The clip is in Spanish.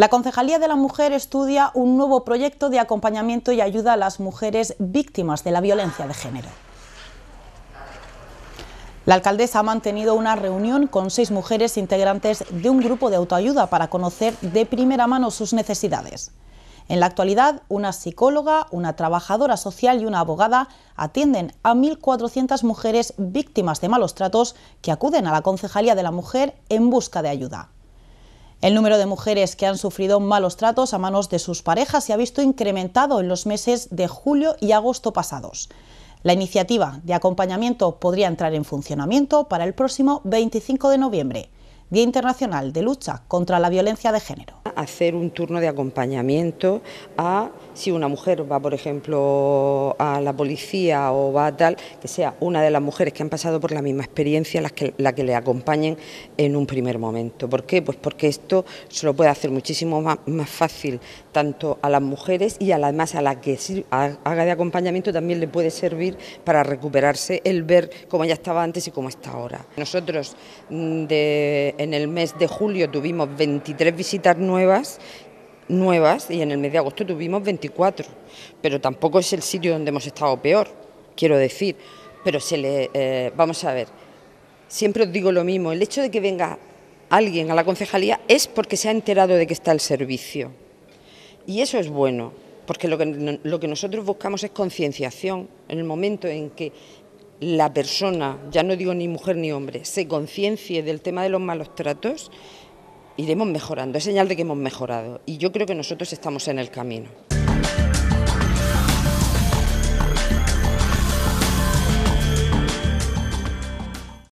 La Concejalía de la Mujer estudia un nuevo proyecto de acompañamiento y ayuda a las mujeres víctimas de la violencia de género. La alcaldesa ha mantenido una reunión con seis mujeres integrantes de un grupo de autoayuda para conocer de primera mano sus necesidades. En la actualidad, una psicóloga, una trabajadora social y una abogada atienden a 1.400 mujeres víctimas de malos tratos que acuden a la Concejalía de la Mujer en busca de ayuda. El número de mujeres que han sufrido malos tratos a manos de sus parejas se ha visto incrementado en los meses de julio y agosto pasados. La iniciativa de acompañamiento podría entrar en funcionamiento para el próximo 25 de noviembre, Día Internacional de Lucha contra la Violencia de Género hacer un turno de acompañamiento a si una mujer va, por ejemplo, a la policía o va a tal, que sea una de las mujeres que han pasado por la misma experiencia las que, la que le acompañen en un primer momento. ¿Por qué? Pues porque esto se lo puede hacer muchísimo más, fácil tanto a las mujeres y además a la que haga de acompañamiento también le puede servir para recuperarse el ver cómo ya estaba antes y cómo está ahora. Nosotros mm, en el mes de julio tuvimos 23 visitas nuevas nuevas nuevas y en el mes de agosto tuvimos 24, pero tampoco es el sitio donde hemos estado peor, quiero decir, pero se le, eh, vamos a ver, siempre os digo lo mismo, el hecho de que venga alguien a la concejalía es porque se ha enterado de que está el servicio y eso es bueno, porque lo que, lo que nosotros buscamos es concienciación en el momento en que la persona, ya no digo ni mujer ni hombre, se conciencie del tema de los malos tratos, iremos mejorando, es señal de que hemos mejorado y yo creo que nosotros estamos en el camino.